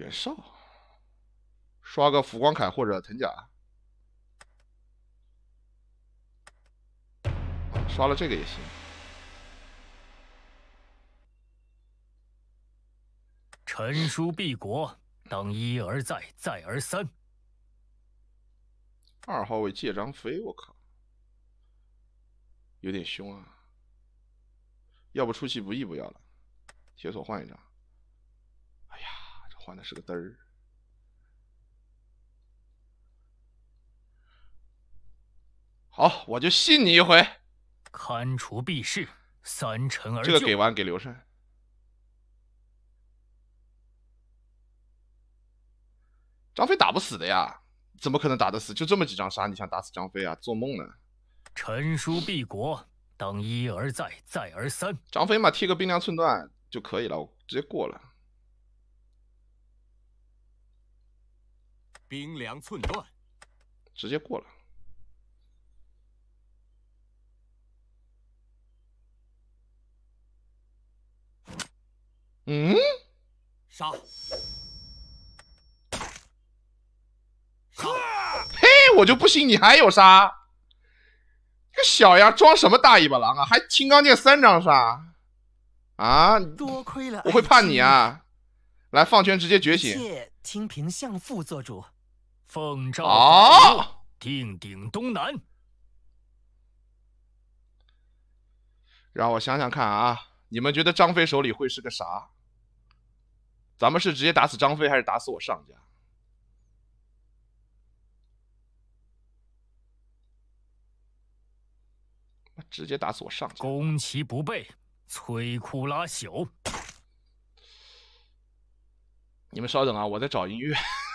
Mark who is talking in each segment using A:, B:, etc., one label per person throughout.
A: 袁绍，刷个浮光铠或者藤甲，刷了这个也行。陈叔必国，当一而再，再而三。二号位借张飞，我靠，有点凶啊！要不出其不意，不要了，铁索换一张。换的是个嘚儿，好，我就信你一回。堪除弊事，三成而这个给完给刘禅。张飞打不死的呀，怎么可能打得死？就这么几张杀，你想打死张飞啊？做梦呢！臣叔必国，等一而再，再而三。张飞嘛，贴个冰凉寸断就可以了，我直接过了。冰凉寸断，直接过了。嗯？杀！杀！嘿，我就不信你还有杀！个小丫装什么大尾巴狼啊？还青钢剑三张杀？啊！多亏了，我会怕你啊！来放圈，直接觉醒。清平相父做主。奉诏定鼎东南，让我想想看啊！你们觉得张飞手里会是个啥？咱们是直接打死张飞，还是打死我上家？直接打死我上家，攻其不备，摧枯拉朽。你们稍等啊，我在找音乐。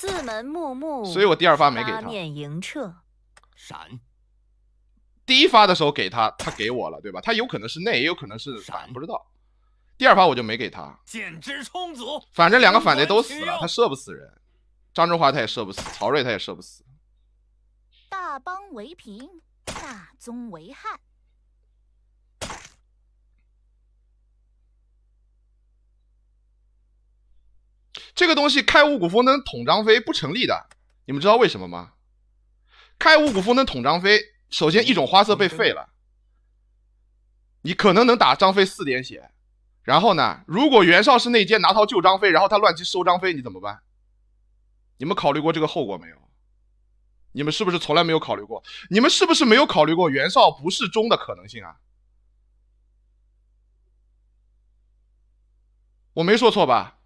A: 四门木木，所以我第二发没给他。面迎彻，闪。第一发的时候给他，他给我了，对吧？他有可能是内，也有可能是闪，不知道。第二发我就没给他。简直充足，反正两个反贼都死了，他射不死人。张中华他也射不死，曹睿他也射不死。大邦为平，大宗为汉。这个东西开五谷丰登捅张飞不成立的，你们知道为什么吗？开五谷丰登捅张飞，首先一种花色被废了，你可能能打张飞四点血，然后呢，如果袁绍是内奸拿刀救张飞，然后他乱七收张飞，你怎么办？你们考虑过这个后果没有？你们是不是从来没有考虑过？你们是不是没有考虑过袁绍不是忠的可能性啊？我没说错吧？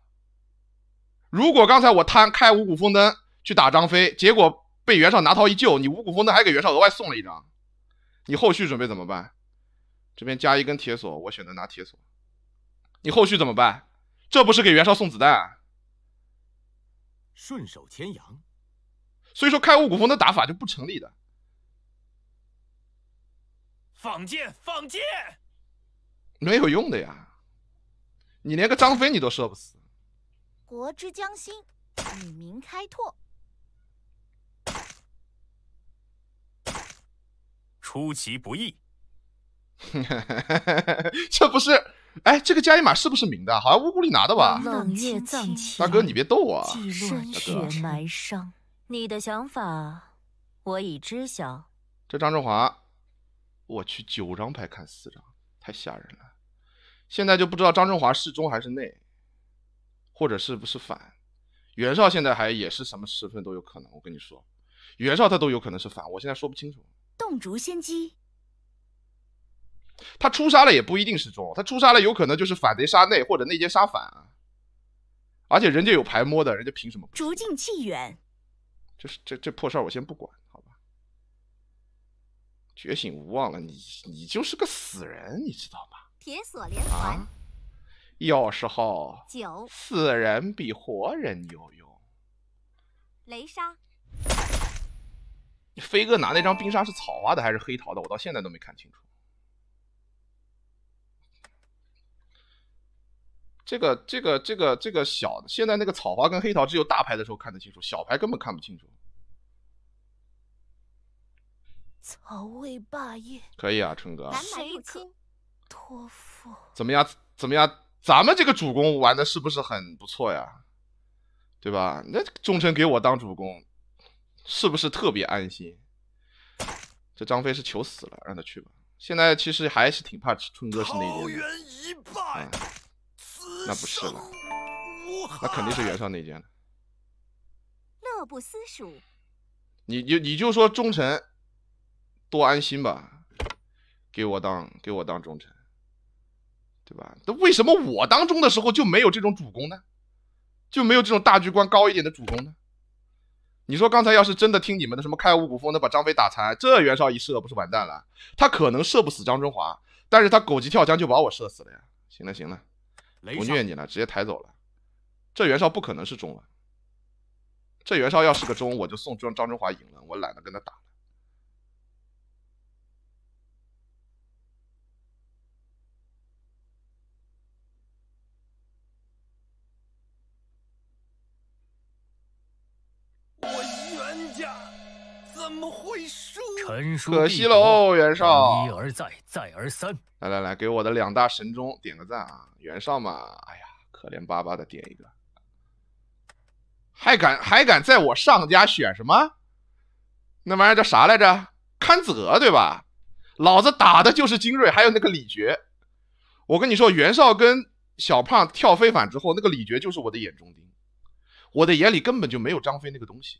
A: 如果刚才我贪开五谷丰登去打张飞，结果被袁绍拿刀一救，你五谷丰登还给袁绍额外送了一张，你后续准备怎么办？这边加一根铁索，我选择拿铁索，你后续怎么办？这不是给袁绍送子弹？顺手牵羊，所以说开五谷丰登打法就不成立的。放箭，放箭，没有用的呀，你连个张飞你都射不死。国之将兴，与民开拓。出其不意，这不是？哎，这个加一码是不是明的？好像乌古里拿的吧？大哥，你别逗我！啊。你的想法，我已知晓。这张振华，我去，九张牌看四张，太吓人了。现在就不知道张振华是中还是内。或者是不是反？袁绍现在还也是什么身份都有可能。我跟你说，袁绍他都有可能是反，我现在说不清楚。动竹先机，他出杀了也不一定是忠，他出杀了有可能就是反贼杀内或者内奸杀反，而且人家有牌摸的，人家凭什么？竹近气远，这是这这破事儿，我先不管，好吧。觉醒无望了，你你就是个死人，你知道吧？铁索连环。有时候死人比活人有用。雷杀，飞哥拿那张冰沙是草花的还是黑桃的？我到现在都没看清楚。这个这个这个这个小的，现在那个草花跟黑桃只有大牌的时候看得清楚，小牌根本看不清楚。曹魏霸业可以啊，春哥。谁可托付？怎么样？怎么样？咱们这个主公玩的是不是很不错呀？对吧？那忠臣给我当主公，是不是特别安心？这张飞是求死了，让他去吧。现在其实还是挺怕春哥是那间人啊。那不是了，那肯定是袁绍那间乐不思蜀。你就你就说忠臣多安心吧，给我当给我当忠臣。对吧？那为什么我当中的时候就没有这种主攻呢？就没有这种大局观高一点的主攻呢？你说刚才要是真的听你们的什么开五谷丰的，把张飞打残，这袁绍一射不是完蛋了？他可能射不死张中华，但是他狗急跳墙就把我射死了呀！行了行了，不虐你了，直接抬走了。这袁绍不可能是中了。这袁绍要是个中，我就送张张中华赢了，我懒得跟他打。人家怎么会输？可惜喽，袁绍！一而再，再而三。来来来，给我的两大神中点个赞啊！袁绍嘛，哎呀，可怜巴巴的点一个。还敢还敢在我上家选什么？那玩意儿叫啥来着？堪泽对吧？老子打的就是精锐，还有那个李傕。我跟你说，袁绍跟小胖跳飞反之后，那个李傕就是我的眼中钉。我的眼里根本就没有张飞那个东西。